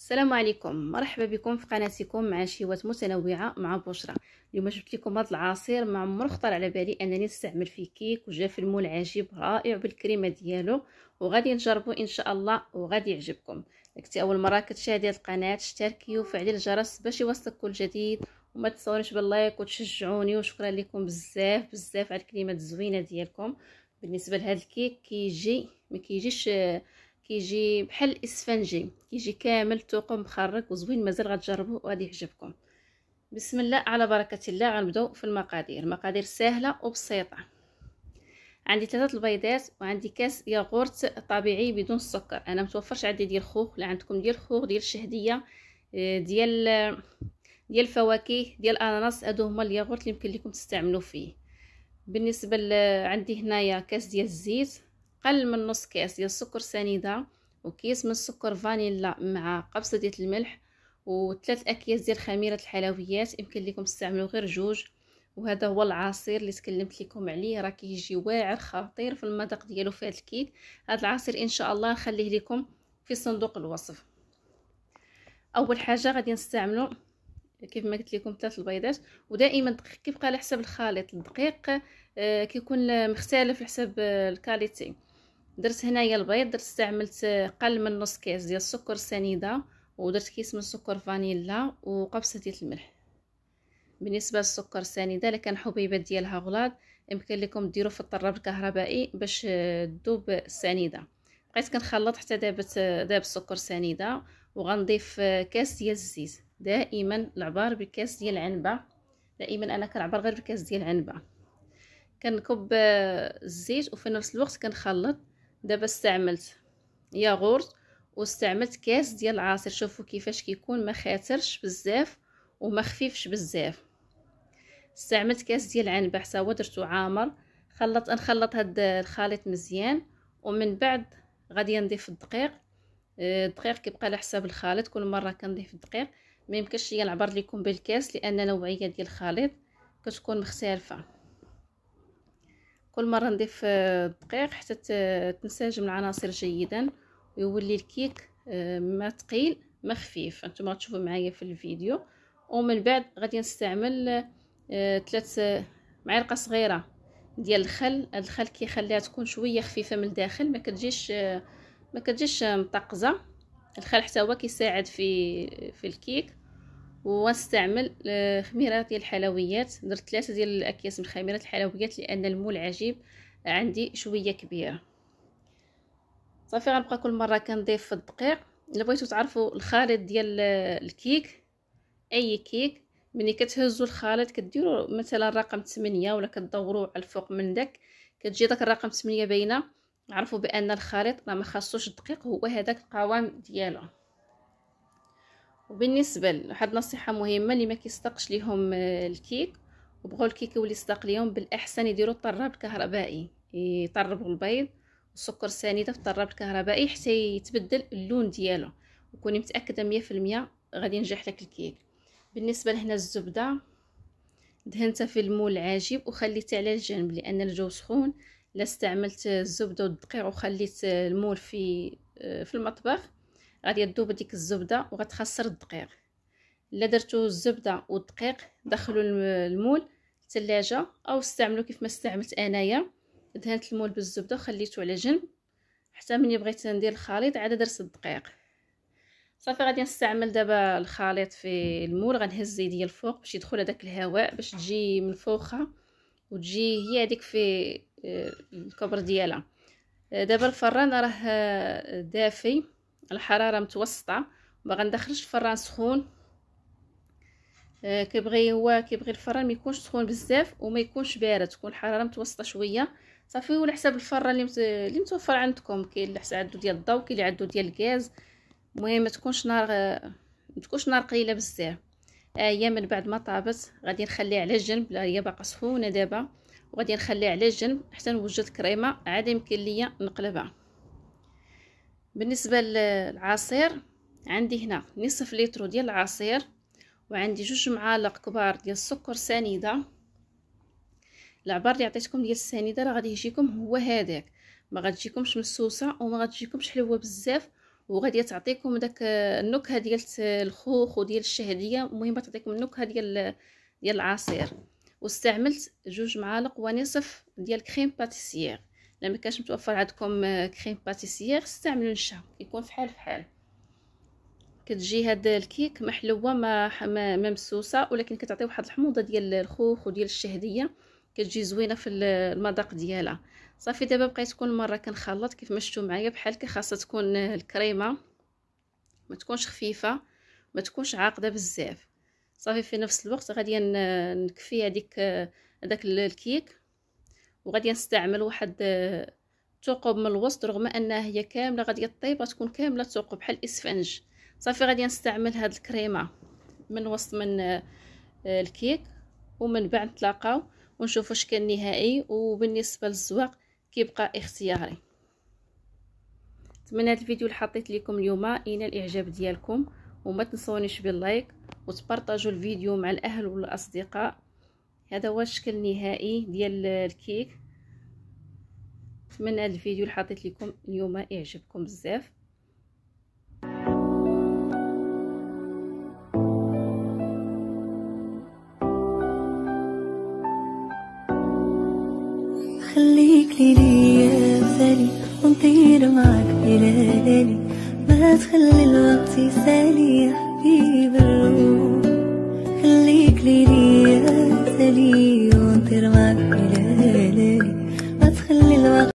السلام عليكم مرحبا بكم في قناتكم مع شيوات متنوعه مع بشرى اليوم جبت لكم هذا العصير مع عمر خطر على بالي انني نستعمل فيه كيك وجا في المول عجيب رائع بالكريمه ديالو وغادي نجربو ان شاء الله وغادي يعجبكم كنتي اول مره كتشاهدي هذه القناه اشتركي وفعلي الجرس باش يوصلك كل جديد وما تنساوش باللايك وتشجعوني وشكرا لكم بزاف بزاف على الكلمات الزوينه ديالكم بالنسبه لهذا الكيك كيجي ما كيجيش كيجي بحال الاسفنجي كيجي كامل توقم مخرج وزوين مازال غتجربوه وغادي يعجبكم بسم الله على بركه الله غنبداو في المقادير مقادير سهله وبسيطه عندي ثلاثه البيضات وعندي كاس ياغورت طبيعي بدون سكر انا متوفرش عندي ديال الخوخ لا عندكم ديال الخوخ ديال الشهديه آه، ديال ديال الفواكه ديال الاناناس هادو هما الياغورت اللي يمكن لكم تستعملوا فيه بالنسبه عندي هنايا كاس ديال الزيت قل من نص كاس ديال السكر سنيده وكيس من السكر فانيلا مع قبصه ديال الملح وثلاث اكياس ديال خميره الحلويات يمكن لكم تستعملوا غير جوج وهذا هو العصير اللي تكلمت لكم عليه راه كيجي واعر خطير في المذاق ديالو في هذا الكيك هذا العصير ان شاء الله نخليه لكم في صندوق الوصف اول حاجه غادي نستعملوا كيف ما قلت لكم ثلاث البيضات ودائما كيبقى على حساب الخليط الدقيق آه، كيكون مختلف على حساب الكاليتي درت هنايا البيض درت استعملت قل من نص كاس ديال السكر سنيده ودرت كيس من السكر فانيلا وقبصه ديال الملح بالنسبه للسكر سنيده الا كان حبيبات ديالها غلاض يمكن لكم ديروا في الطراب الكهربائي باش تذوب السنيده بقيت كنخلط حتى دابت داب السكر سنيده وغنضيف كاس ديال الزيت دائما العبار بكاس ديال العنبه دائما انا كنعبر غير بكاس ديال العنبه كنكب الزيت وفي نفس الوقت كنخلط دابا استعملت ياغورت واستعملت كاس ديال العصير شوفوا كيفاش كيكون ما خاترش بزاف وما خفيفش بزاف استعملت كاس ديال العنب حتى هو درتو عامر خلط نخلط هاد الخليط مزيان ومن بعد غادي نضيف الدقيق آه، الدقيق كيبقى على حساب الخليط كل مره كنضيف الدقيق ما يمكنش ليا نعبر لكم بالكاس لان نوعيه ديال الخليط كتكون مختلفه كل مره نضيف الدقيق حتى تنسجم العناصر جيدا ويولي الكيك آه، ما تقيل ما خفيف انتم غتشوفوا معايا في الفيديو ومن بعد غادي نستعمل ثلاث آه، معالق صغيره ديال الخل الخل كيخليها تكون شويه خفيفه من الداخل ما كتجيش آه، ما كتجيش مطقزه الخل حتى هو كيساعد في في الكيك واستعمل آه، خميره ديال الحلويات درت ثلاثه ديال الاكياس من خميره الحلويات لان المول عجيب عندي شويه كبيره صافي غنبقى كل مره كنضيف في الدقيق الا بغيتو تعرفوا الخليط ديال آه، الكيك اي كيك ملي كتهزوا الخليط كديروا مثلا رقم 8 ولا كتدوروا على الفوق من داك كتجي داك الرقم 8 باينه عرفوا بان الخليط راه ما خاصوش الدقيق هو هذاك القوام ديالو وبالنسبه لواحد النصيحه مهمه اللي ما كيستقش ليهم آه، الكيك وبغوا الكيك يولي يصدق ليهم بالاحسن يديروا الطراب الكهربائي يطربوا البيض والسكر سنيده في الطراب الكهربائي حتى يتبدل اللون ديالو وكوني متاكده مية في المية غادي ينجح لك الكيك بالنسبه لهنا الزبده دهنتها في المول العاجب وخليتها على الجنب لان الجو سخون لا استعملت الزبده والدقيق وخليت المول في آه، في المطبخ غادي يذوب ديك الزبده وغتخسر الدقيق الا درتو الزبده والدقيق دخلوا المول الثلاجه او استعملوا كيف ما استعملت انايا دهنت المول بالزبده وخليته على جنب حتى ملي بغيت ندير الخليط عاد درت الدقيق صافي غادي نستعمل دابا الخليط في المول غنهز يدي الفوق باش يدخل هذاك الهواء باش تجي من فوقها وتجي هي هذيك في آه، الكبر ديالها آه، دابا الفران راه آه، دافي الحراره متوسطه ما غندخلش الفران سخون آه، كيبغي هو كيبغي الفران ما يكونش سخون بزاف وما يكونش بارد تكون الحراره متوسطه شويه صافي وعلى حساب الفران اللي مت... اللي متوفر عندكم كاين اللي عنده ديال الضو كاين اللي عنده ديال الغاز المهم ما تكونش نار آه، ما تكونش نار قليله بزاف آه، هي من بعد ما طابت غادي نخليها على جنب لا هي باقا سخونه دابا وغادي نخليها على جنب حتى نوجد الكريمه عاد يمكن ليا نقلبها بالنسبه للعصير عندي هنا نصف لتر ديال العصير وعندي جوج معالق كبار ديال السكر سنيده العبار اللي عطيتكم ديال السنيده راه غادي يجيكم هو هذاك ما غاتجيكمش مسوسه وما غاتجيكمش حلوه بزاف وغادي تعطيكم داك النكهه ديال الخوخ وديال الشهديه المهم تعطيكم النكهه ديال ديال العصير واستعملت جوج معالق ونصف ديال كريم باتيسير ما كانش متوفر عندكم كريم باتيسيير استعملوا النشا كيكون فحال فحال كتجي هاد الكيك محلوه ما ما ممسوسه ولكن كتعطي واحد الحموضه ديال الخوخ وديال الشهديه كتجي زوينه في المذاق ديالها صافي دابا بقيت كل مره كنخلط كيف ما شفتوا معايا بحال هكا خاصها تكون الكريمه ما تكونش خفيفه ما تكونش عاقده بزاف صافي في نفس الوقت غادي نكفي هذيك هذاك الكيك وغادي نستعمل واحد آه، ثقوب من الوسط رغم انها هي كامله غادي طيب تكون كامله ثقوب بحال الاسفنج صافي غادي نستعمل هاد الكريمه من وسط من آه، آه، الكيك ومن بعد نتلاقاو ونشوفوا شكل النهائي وبالنسبه للزواق كيبقى اختياري نتمنى هذا الفيديو اللي حطيت لكم اليوم ينال الاعجاب ديالكم وما تنسونيش باللايك وتبارطاجوا الفيديو مع الاهل والاصدقاء هذا هو الشكل النهائي ديال الكيك نتمنى هذا الفيديو اللي حطيت لكم اليوم يعجبكم بزاف خليك لي يا مثالي ونطير معاك بلالي ما تخلي الوقت يسالي يا حبيب الروح خليك ليلي يا سليم ترمى بلالي ما تخلي الوقت